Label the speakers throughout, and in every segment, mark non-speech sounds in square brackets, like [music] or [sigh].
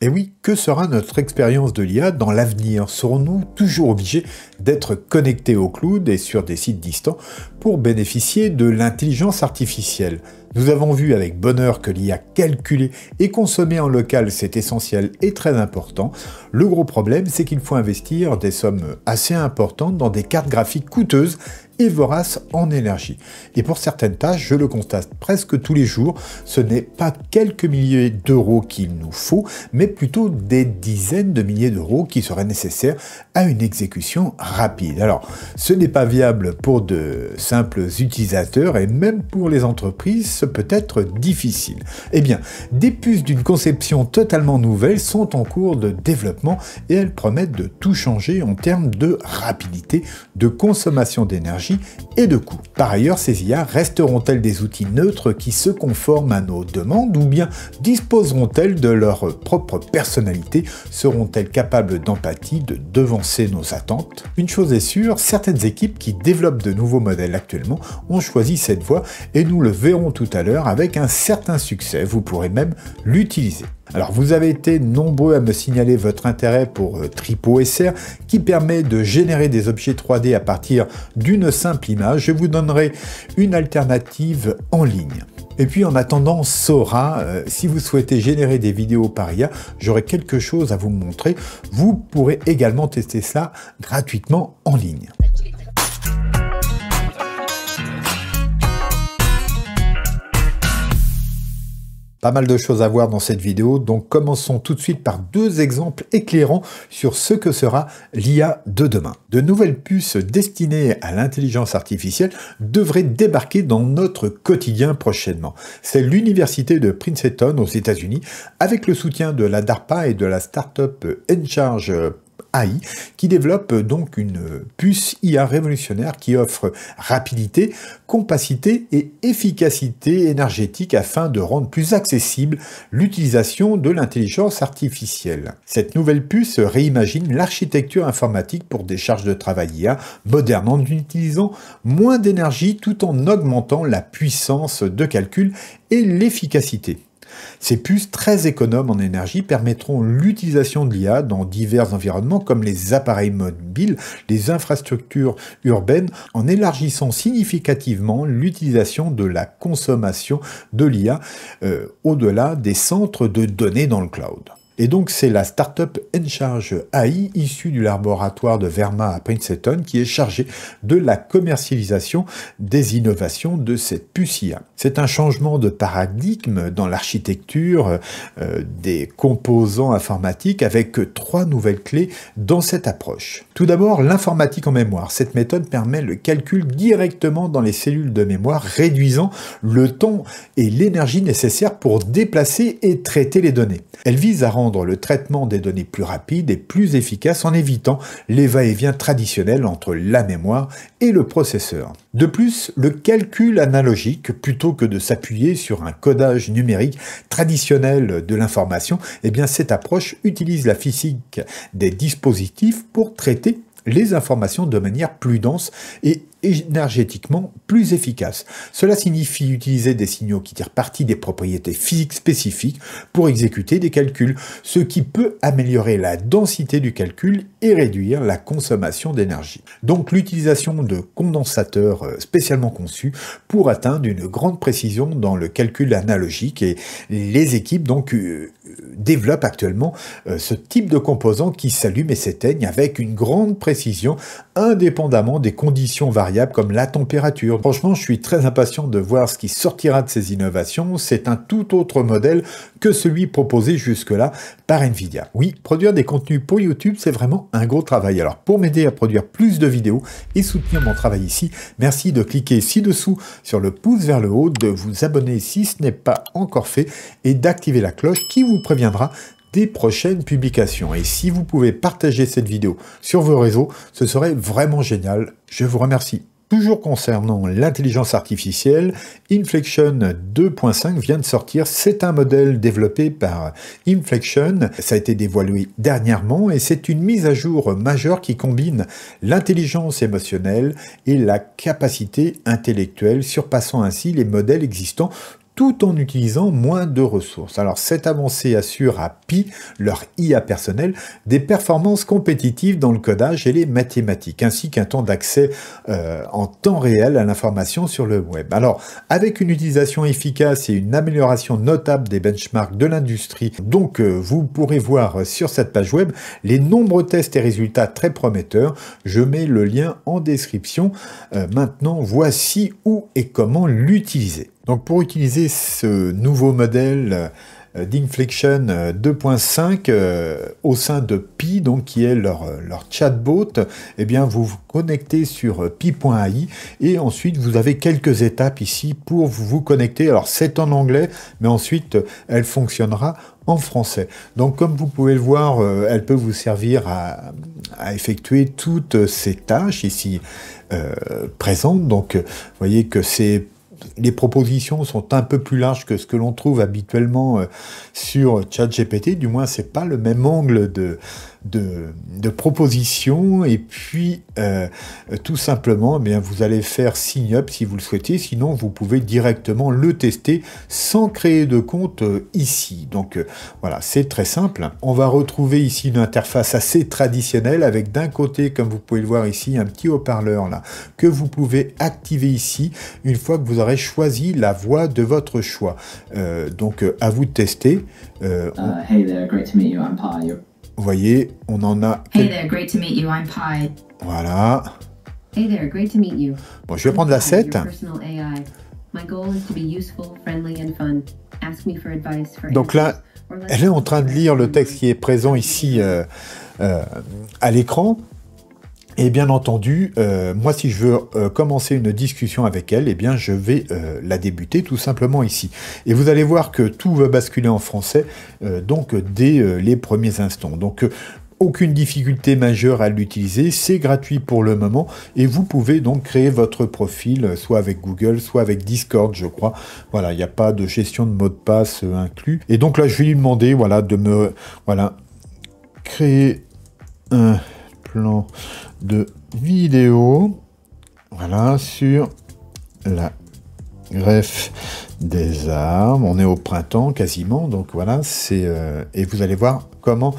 Speaker 1: Et eh oui, que sera notre expérience de l'IA dans l'avenir Serons-nous toujours obligés d'être connectés au cloud et sur des sites distants pour bénéficier de l'intelligence artificielle Nous avons vu avec bonheur que l'IA calculée et consommée en local, c'est essentiel et très important. Le gros problème, c'est qu'il faut investir des sommes assez importantes dans des cartes graphiques coûteuses et vorace en énergie. Et pour certaines tâches, je le constate presque tous les jours, ce n'est pas quelques milliers d'euros qu'il nous faut, mais plutôt des dizaines de milliers d'euros qui seraient nécessaires à une exécution rapide. Alors, ce n'est pas viable pour de simples utilisateurs et même pour les entreprises, ce peut être difficile. Eh bien, des puces d'une conception totalement nouvelle sont en cours de développement et elles promettent de tout changer en termes de rapidité, de consommation d'énergie et de coût. Par ailleurs, ces IA resteront-elles des outils neutres qui se conforment à nos demandes ou bien disposeront-elles de leur propre personnalité Seront-elles capables d'empathie, de devancer nos attentes Une chose est sûre, certaines équipes qui développent de nouveaux modèles actuellement ont choisi cette voie et nous le verrons tout à l'heure avec un certain succès, vous pourrez même l'utiliser. Alors vous avez été nombreux à me signaler votre intérêt pour euh, TripoSR qui permet de générer des objets 3D à partir d'une simple image. Je vous donnerai une alternative en ligne. Et puis en attendant Sora, euh, si vous souhaitez générer des vidéos par IA, j'aurai quelque chose à vous montrer. Vous pourrez également tester ça gratuitement en ligne. Pas mal de choses à voir dans cette vidéo, donc commençons tout de suite par deux exemples éclairants sur ce que sera l'IA de demain. De nouvelles puces destinées à l'intelligence artificielle devraient débarquer dans notre quotidien prochainement. C'est l'université de Princeton aux États-Unis, avec le soutien de la DARPA et de la start-up Encharge AI, qui développe euh, donc une euh, puce IA révolutionnaire qui offre rapidité, compacité et efficacité énergétique afin de rendre plus accessible l'utilisation de l'intelligence artificielle. Cette nouvelle puce réimagine l'architecture informatique pour des charges de travail IA modernes en utilisant moins d'énergie tout en augmentant la puissance de calcul et l'efficacité. Ces puces très économes en énergie permettront l'utilisation de l'IA dans divers environnements comme les appareils mobiles, les infrastructures urbaines, en élargissant significativement l'utilisation de la consommation de l'IA euh, au-delà des centres de données dans le cloud. Et donc c'est la startup up Encharge AI, issue du laboratoire de Verma à Princeton, qui est chargée de la commercialisation des innovations de cette puce IA. C'est un changement de paradigme dans l'architecture euh, des composants informatiques avec trois nouvelles clés dans cette approche. Tout d'abord, l'informatique en mémoire. Cette méthode permet le calcul directement dans les cellules de mémoire, réduisant le temps et l'énergie nécessaires pour déplacer et traiter les données. Elle vise à rendre le traitement des données plus rapide et plus efficace en évitant les va-et-vient traditionnels entre la mémoire et le processeur. De plus, le calcul analogique, plutôt que de s'appuyer sur un codage numérique traditionnel de l'information, eh bien cette approche utilise la physique des dispositifs pour traiter les informations de manière plus dense et énergétiquement plus efficace. Cela signifie utiliser des signaux qui tirent parti des propriétés physiques spécifiques pour exécuter des calculs, ce qui peut améliorer la densité du calcul et réduire la consommation d'énergie. Donc l'utilisation de condensateurs euh, spécialement conçus pour atteindre une grande précision dans le calcul analogique et les équipes donc euh, développent actuellement euh, ce type de composants qui s'allument et s'éteignent avec une grande précision indépendamment des conditions variables comme la température. Franchement, je suis très impatient de voir ce qui sortira de ces innovations. C'est un tout autre modèle que celui proposé jusque-là par Nvidia. Oui, produire des contenus pour YouTube, c'est vraiment un gros travail. Alors pour m'aider à produire plus de vidéos et soutenir mon travail ici, merci de cliquer ci-dessous sur le pouce vers le haut, de vous abonner si ce n'est pas encore fait et d'activer la cloche qui vous préviendra des prochaines publications. Et si vous pouvez partager cette vidéo sur vos réseaux, ce serait vraiment génial. Je vous remercie. Toujours concernant l'intelligence artificielle, Inflection 2.5 vient de sortir. C'est un modèle développé par Inflection. Ça a été dévoilé dernièrement et c'est une mise à jour majeure qui combine l'intelligence émotionnelle et la capacité intellectuelle, surpassant ainsi les modèles existants tout en utilisant moins de ressources. Alors cette avancée assure à Pi, leur IA personnel, des performances compétitives dans le codage et les mathématiques, ainsi qu'un temps d'accès euh, en temps réel à l'information sur le web. Alors avec une utilisation efficace et une amélioration notable des benchmarks de l'industrie, donc euh, vous pourrez voir sur cette page web les nombreux tests et résultats très prometteurs. Je mets le lien en description. Euh, maintenant, voici où et comment l'utiliser. Donc pour utiliser ce nouveau modèle euh, d'Inflection 2.5 euh, euh, au sein de Pi, donc qui est leur, leur chatbot, eh bien vous vous connectez sur pi.ai et ensuite vous avez quelques étapes ici pour vous connecter. Alors c'est en anglais, mais ensuite elle fonctionnera en français. Donc comme vous pouvez le voir, elle peut vous servir à, effectuer toutes ces tâches ici présentes. Donc vous voyez que c'est les propositions sont un peu plus larges que ce que l'on trouve habituellement euh, sur ChatGPT, du moins c'est pas le même angle de de, propositions et puis euh, tout simplement eh bien, vous allez faire sign up si vous le souhaitez, sinon vous pouvez directement le tester sans créer de compte euh, ici. Donc euh, voilà, c'est très simple. On va retrouver ici une interface assez traditionnelle avec d'un côté, comme vous pouvez le voir ici, un petit haut-parleur là que vous pouvez activer ici une fois que vous aurez choisi la voix de votre choix. donc à vous de tester. Uh, hey there, great to meet you. Vous voyez, on en a... Voilà. Bon, je vais prendre la 7. Donc là, elle est en train de lire le texte qui est présent ici euh, euh, à l'écran. Et bien entendu, euh, moi si je veux euh, commencer une discussion avec elle, eh bien je vais euh, la débuter tout simplement ici. Et vous allez voir que tout va basculer en français, donc dès les premiers instants. Donc aucune difficulté majeure à l'utiliser, c'est gratuit pour le moment et vous pouvez donc créer votre profil soit avec Google, soit avec Discord, je crois. Voilà, il n'y a pas de gestion de mot de passe inclus. Et donc là, je vais lui demander voilà de me voilà créer un de vidéo. Voilà, sur la greffe des arbres. On est au printemps quasiment, donc voilà, c'est... Euh, et vous allez voir comment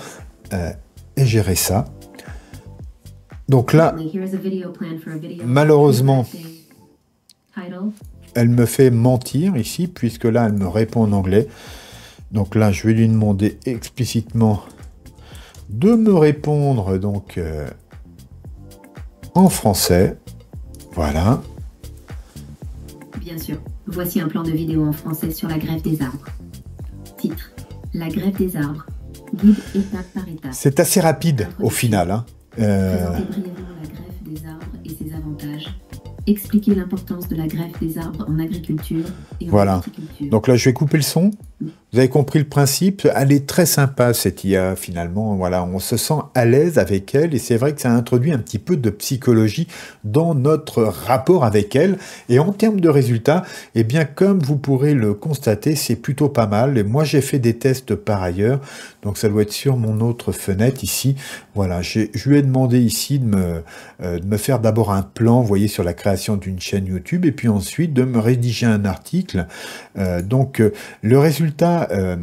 Speaker 1: euh, gérer ça. Donc là, malheureusement, elle me fait mentir ici, puisque là, elle me répond en anglais. Donc là, je vais lui demander explicitement de me répondre donc euh, en français. Voilà. Bien sûr. Voici un plan de vidéo en français sur la grève des arbres. Titre La grève des arbres. Guide étape par étape. C'est assez rapide au final. Hein. Euh... brièvement la grève des arbres et ses avantages. Expliquer l'importance de la grève des arbres en agriculture et en voilà. Donc là, je vais couper le son. Vous avez compris le principe Elle est très sympa, cette IA, finalement. Voilà, on se sent à l'aise avec elle et c'est vrai que ça introduit un petit peu de psychologie dans notre rapport avec elle. Et en termes de résultats, eh bien, comme vous pourrez le constater, c'est plutôt pas mal. Et moi, j'ai fait des tests par ailleurs, donc ça doit être sur mon autre fenêtre ici. Voilà, je lui ai demandé ici de me, euh, de me faire d'abord un plan, vous voyez, sur la création d'une chaîne YouTube et puis ensuite de me rédiger un article. Euh, donc, euh, le résultat résultat euh,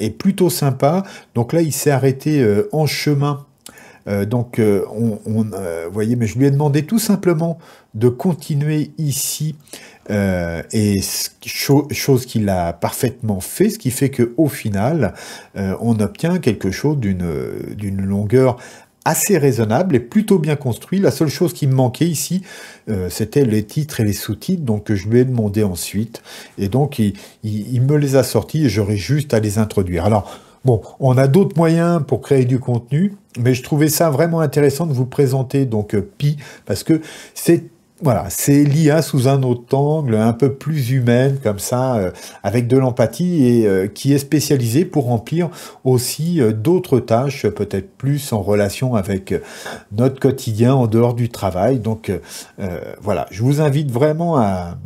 Speaker 1: est plutôt sympa. Donc là, il s'est arrêté euh, en chemin. Euh, donc, on, voyait voyez, mais je lui ai demandé tout simplement de continuer ici et chose qu'il a parfaitement fait, ce qui fait que au final, on obtient quelque chose d'une longueur assez raisonnable et plutôt bien construit. La seule chose qui me manquait ici, euh, c'était les titres et les sous-titres, donc je lui ai demandé ensuite. Et donc il, me les a sortis et j'aurais juste à les introduire. Alors bon, on a d'autres moyens pour créer du contenu, mais je trouvais ça vraiment intéressant de vous présenter donc euh, Pi parce que c'est voilà, c'est l'IA sous un autre angle, un peu plus humaine, comme ça, euh, avec de l'empathie et euh, qui est spécialisée pour remplir aussi euh, d'autres tâches, peut-être plus en relation avec notre quotidien en dehors du travail. Donc voilà, je vous invite vraiment à,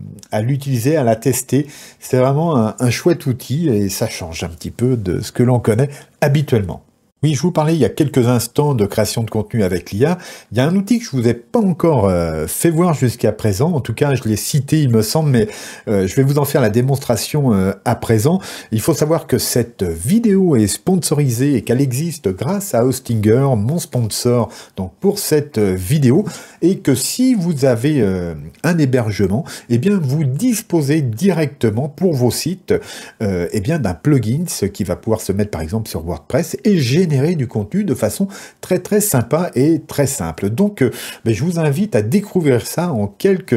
Speaker 1: l'utiliser, à la tester. C'est vraiment un chouette outil et ça change un petit peu de ce que l'on connaît habituellement. Oui, je vous parlais il y a quelques instants de création de contenu avec l'IA. Il y a un outil que je ne vous ai pas encore euh, fait voir jusqu'à présent. En tout cas, je l'ai cité, il me semble, mais euh, je vais vous en faire la démonstration euh, à présent. Il faut savoir que cette vidéo est sponsorisée et qu'elle existe grâce à Hostinger, mon sponsor, donc pour cette vidéo, et que si vous avez un hébergement, et eh bien, vous disposez directement pour vos sites, et eh bien, d'un plugin, ce qui va pouvoir se mettre par exemple sur WordPress et générer du contenu de façon très très sympa et très simple. Donc euh, ben, je vous invite à découvrir ça en quelques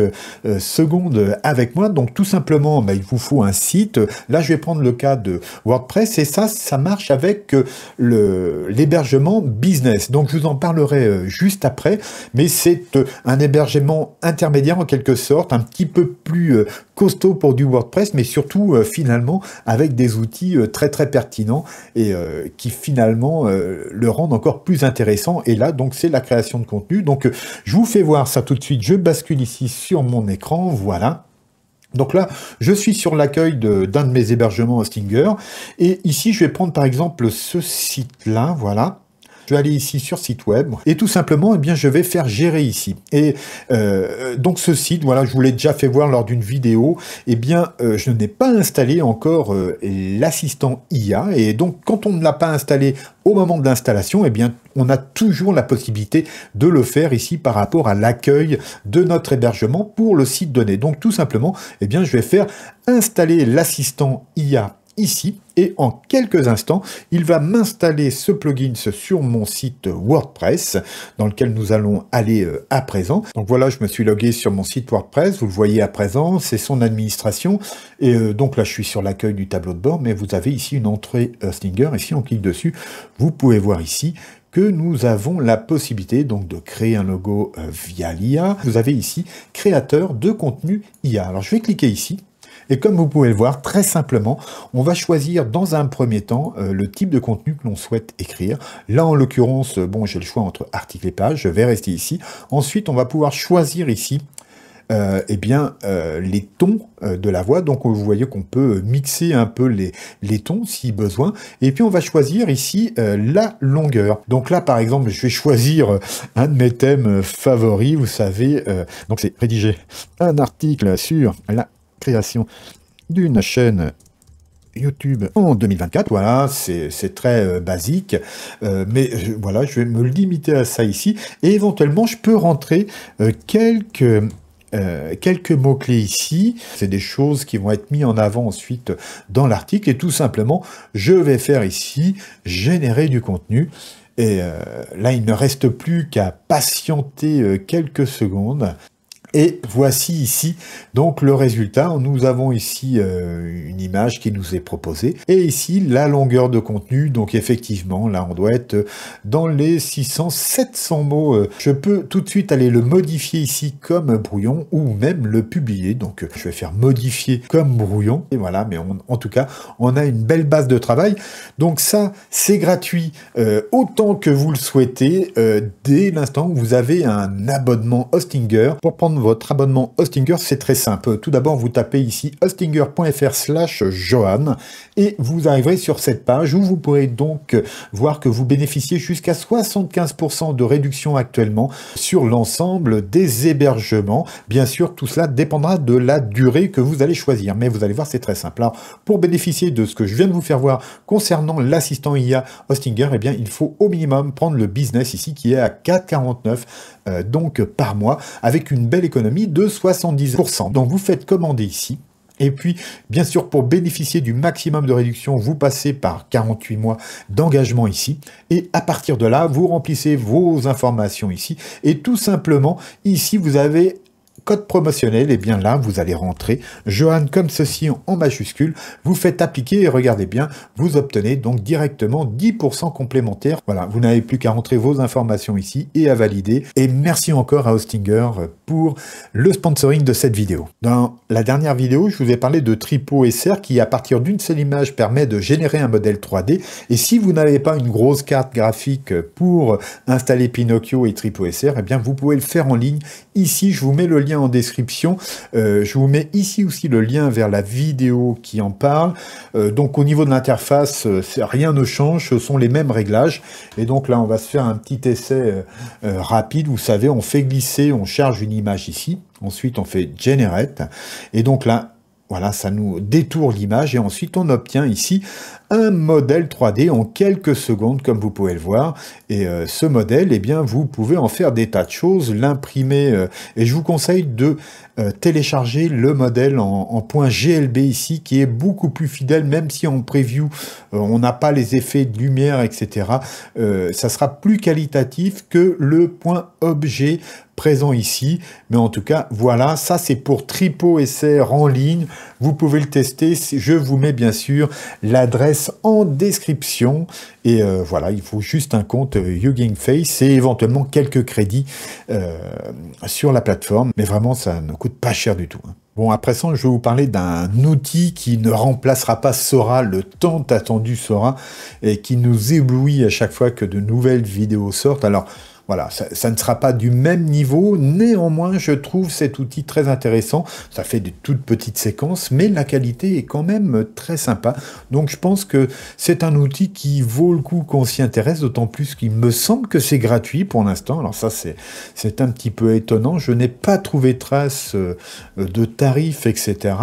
Speaker 1: euh, secondes avec moi. Donc tout simplement, ben, il vous faut un site. Là, je vais prendre le cas de WordPress et ça, ça marche avec euh, le l'hébergement business. Donc je vous en parlerai juste après, mais c'est un hébergement intermédiaire en quelque sorte, un petit peu plus costaud pour du WordPress, mais surtout euh, finalement avec des outils euh, très très pertinents et euh, qui finalement le rendent encore plus intéressant. Et là, donc, c'est la création de contenu. Donc, je vous fais voir ça tout de suite. Je bascule ici sur mon écran. Voilà. Donc là, je suis sur l'accueil d'un de, mes hébergements Hostinger. Et ici, je vais prendre par exemple ce site-là. Voilà. Je vais aller ici sur site web et tout simplement, eh bien, je vais faire gérer ici. Et euh, donc ce site, voilà, je vous l'ai déjà fait voir lors d'une vidéo. Eh bien, euh, je n'ai pas installé encore euh, l'assistant IA et donc quand on ne l'a pas installé au moment de l'installation, eh bien, on a toujours la possibilité de le faire ici par rapport à l'accueil de notre hébergement pour le site donné. Donc tout simplement, eh bien, je vais faire installer l'assistant IA ici et en quelques instants, il va m'installer ce plugin sur mon site WordPress dans lequel nous allons aller euh, à présent. Donc voilà, je me suis logué sur mon site WordPress, vous le voyez à présent, c'est son administration et euh, donc là je suis sur l'accueil du tableau de bord mais vous avez ici une entrée euh, Stinger et si on clique dessus, vous pouvez voir ici que nous avons la possibilité donc de créer un logo via l'IA. Vous avez ici créateur de contenu IA. Alors je vais cliquer ici et comme vous pouvez le voir, très simplement, on va choisir dans un premier temps euh, le type de contenu que l'on souhaite écrire. Là, en l'occurrence, euh, bon, j'ai le choix entre article et page, je vais rester ici. Ensuite, on va pouvoir choisir ici euh, eh bien, les tons de la voix. Donc, vous voyez qu'on peut mixer un peu les, les tons si besoin. Et puis, on va choisir ici la longueur. Donc là, par exemple, je vais choisir un de mes thèmes favoris. Vous savez, donc c'est rédiger un article sur la création d'une chaîne YouTube en 2024. Voilà, c'est très euh, basique, euh, mais euh, voilà, je vais me limiter à ça ici. Et éventuellement, je peux rentrer quelques quelques mots-clés ici. C'est des choses qui vont être mis en avant ensuite dans l'article. Et tout simplement, je vais faire ici générer du contenu. Et là, il ne reste plus qu'à patienter quelques secondes. Et voici ici donc le résultat. Nous avons ici euh, une image qui nous est proposée. Et ici la longueur de contenu. Donc effectivement, là on doit être dans les 600, 700 mots. Euh, je peux tout de suite aller le modifier ici comme brouillon ou même le publier. Donc je vais faire modifier comme brouillon. Et voilà, mais en tout cas, on a une belle base de travail. Donc ça, c'est gratuit euh, autant que vous le souhaitez dès l'instant où vous avez un abonnement Hostinger pour prendre votre abonnement Hostinger, c'est très simple. Tout d'abord, vous tapez ici hostinger.fr slash Johan et vous arriverez sur cette page où vous pourrez donc voir que vous bénéficiez jusqu'à 75% de réduction actuellement sur l'ensemble des hébergements. Bien sûr, tout cela dépendra de la durée que vous allez choisir, mais vous allez voir, c'est très simple. Alors, pour bénéficier de ce que je viens de vous faire voir concernant l'assistant IA Hostinger, et eh bien, il faut au minimum prendre le business ici qui est à 4,49 euh, donc par mois, avec une belle économie de 70%. Donc vous faites commander ici. Et puis, bien sûr, pour bénéficier du maximum de réduction, vous passez par 48 mois d'engagement ici. Et à partir de là, vous remplissez vos informations ici. Et tout simplement, ici, vous avez code promotionnel, et eh bien là, vous allez rentrer Johan comme ceci en majuscule, vous faites appliquer et regardez bien, vous obtenez donc directement 10% complémentaire. Voilà, vous n'avez plus qu'à rentrer vos informations ici et à valider. Et merci encore à Hostinger pour le sponsoring de cette vidéo. Dans la dernière vidéo, je vous ai parlé de Tripo SR qui, à partir d'une seule image, permet de générer un modèle 3D. Et si vous n'avez pas une grosse carte graphique pour installer Pinocchio et Tripo SR, et eh bien vous pouvez le faire en ligne. Ici, je vous mets le lien en description. Euh, je vous mets ici aussi le lien vers la vidéo qui en parle. Euh, donc au niveau de l'interface, euh, rien ne change, ce sont les mêmes réglages. Et donc là, on va se faire un petit essai rapide. Vous savez, on fait glisser, on charge une image ici. Ensuite, on fait Generate. Et donc là, voilà, ça nous détourne l'image et ensuite on obtient ici un modèle 3D en quelques secondes, comme vous pouvez le voir. Et euh, ce modèle, eh bien, vous pouvez en faire des tas de choses, l'imprimer. Euh, et je vous conseille de euh, télécharger le modèle en, point .glb ici, qui est beaucoup plus fidèle, même si en preview, on n'a pas les effets de lumière, etc. ça sera plus qualitatif que le point objet présent ici. Mais en tout cas, voilà, ça c'est pour Tripo SR en ligne. Vous pouvez le tester. Je vous mets bien sûr l'adresse en description. Et euh, voilà, il faut juste un compte euh, YuGing Face et éventuellement quelques crédits euh, sur la plateforme. Mais vraiment, ça ne coûte pas cher du tout. Hein. Bon, après ça, je vais vous parler d'un outil qui ne remplacera pas Sora, le tant attendu Sora, et qui nous éblouit à chaque fois que de nouvelles vidéos sortent. Alors, voilà, ça, ne sera pas du même niveau. Néanmoins, je trouve cet outil très intéressant. Ça fait des toutes petites séquences, mais la qualité est quand même très sympa. Donc je pense que c'est un outil qui vaut le coup qu'on s'y intéresse, d'autant plus qu'il me semble que c'est gratuit pour l'instant. Alors ça, c'est un petit peu étonnant. Je n'ai pas trouvé trace euh, de tarifs, etc.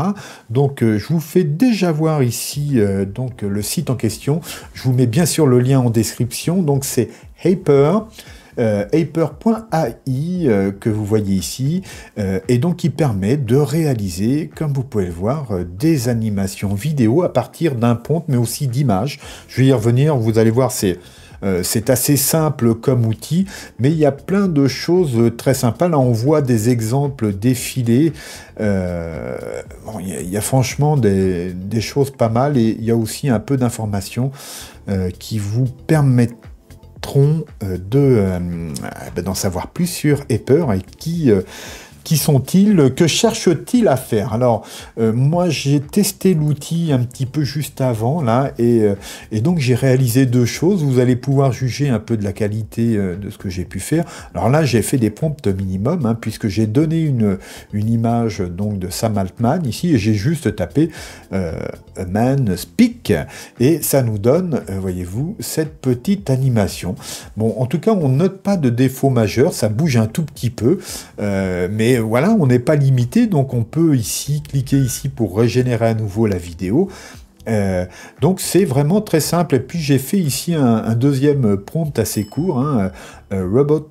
Speaker 1: Donc euh, je vous fais déjà voir ici euh, donc le site en question. Je vous mets bien sûr le lien en description. Donc c'est Haper. Aper.ai euh, euh, que vous voyez ici, euh, et donc qui permet de réaliser, comme vous pouvez le voir, des animations vidéo à partir d'un pont mais aussi d'images. Je vais y revenir, vous allez voir, c'est c'est assez simple comme outil, mais il y a plein de choses très sympas. Là, on voit des exemples défilés. il, y a, franchement des, choses pas mal et il y a aussi un peu d'informations qui vous permettent euh, de euh, euh, ben, d'en savoir plus sur Epper hein, et qui qui sont-ils Que cherchent-ils à faire Alors, euh, moi, j'ai testé l'outil un petit peu juste avant, là, euh, et, donc j'ai réalisé deux choses. Vous allez pouvoir juger un peu de la qualité euh, de ce que j'ai pu faire. Alors là, j'ai fait des prompts minimum, hein, puisque j'ai donné une, image donc de Sam Altman ici, et j'ai juste tapé Man Speak, et ça nous donne, voyez-vous, cette petite animation. Bon, en tout cas, on note pas de défaut majeur, ça bouge un tout petit peu, mais euh, voilà, on n'est pas limité, donc on peut ici, cliquer ici pour régénérer à nouveau la vidéo. Euh, donc c'est vraiment très simple. Et puis j'ai fait ici un, deuxième prompt assez court. Hein. Euh, robot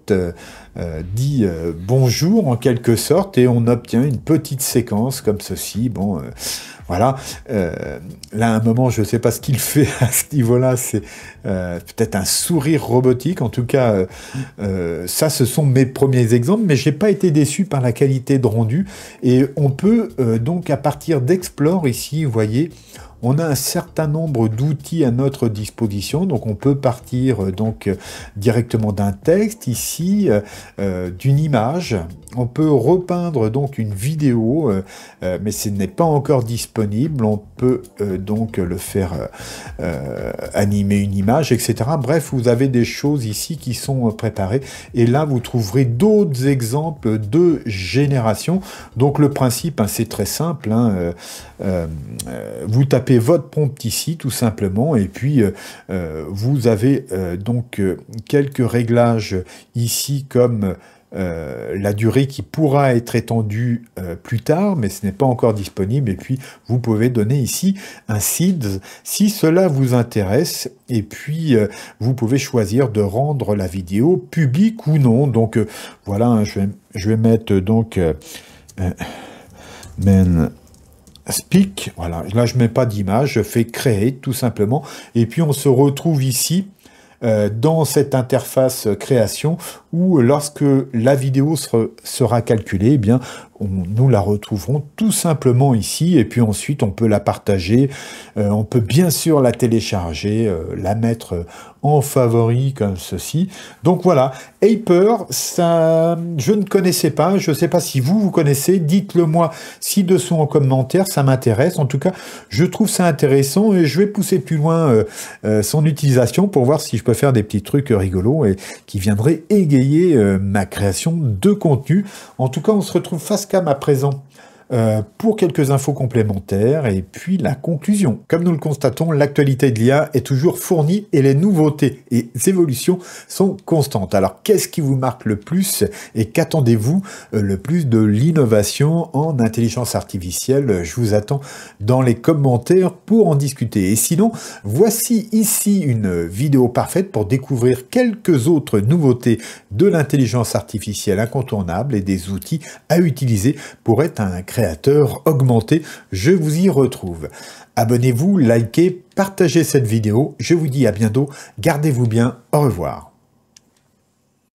Speaker 1: dit bonjour en quelque sorte et on obtient une petite séquence comme ceci. Bon, voilà. Euh, là, à un moment, je ne sais pas ce qu'il [laughs] fait à ce niveau-là. C'est euh, peut-être un sourire robotique. En tout cas, euh, ça, ce sont mes premiers exemples, mais je n'ai pas été déçu par la qualité de rendu. Et on peut donc, à partir d'Explore, ici, vous voyez, on a un certain nombre d'outils à notre disposition. Donc on peut partir euh, donc euh, directement d'un texte ici, euh, d'une image. On peut repeindre donc une vidéo, mais ce n'est pas encore disponible. On peut donc le faire animer une image, etc. Bref, vous avez des choses ici qui sont préparées. Et là, vous trouverez d'autres exemples de génération. Donc le principe, hein, c'est très simple. Hein, vous tapez votre prompt ici tout simplement et puis euh, euh, vous avez euh, donc quelques réglages ici comme la durée qui pourra être étendue plus tard, mais ce n'est pas encore disponible. Et puis, vous pouvez donner ici un seed si cela vous intéresse. Et puis, vous pouvez choisir de rendre la vidéo publique ou non. Donc, voilà, hein, je, vais, je vais mettre donc Speak, voilà, là je ne mets pas d'image, je fais créer tout simplement, et puis on se retrouve ici euh, dans cette interface euh, création où lorsque la vidéo sera, calculée, eh bien nous la retrouverons tout simplement ici et puis ensuite on peut la partager, euh, on peut bien sûr la télécharger, euh, la mettre en favori comme ceci. Donc voilà, Aper, ça, je ne connaissais pas, je ne sais pas si vous, vous connaissez, dites-le moi ci-dessous en commentaire, ça m'intéresse. En tout cas, je trouve ça intéressant et je vais pousser plus loin euh, son utilisation pour voir si je peux faire des petits trucs rigolos et qui viendraient égayer ma création de contenu. En tout cas, on se retrouve face à présent euh, pour quelques infos complémentaires et puis la conclusion. Comme nous le constatons, l'actualité de l'IA est toujours fournie et les nouveautés et évolutions sont constantes. Alors qu'est-ce qui vous marque le plus et qu'attendez-vous euh, le plus de l'innovation en intelligence artificielle Je vous attends dans les commentaires pour en discuter. Et sinon, voici ici une vidéo parfaite pour découvrir quelques autres nouveautés de l'intelligence artificielle incontournable et des outils à utiliser pour être un créateur augmenté, je vous y retrouve. Abonnez-vous, likez, partagez cette vidéo, je vous dis à bientôt, gardez-vous bien, au revoir.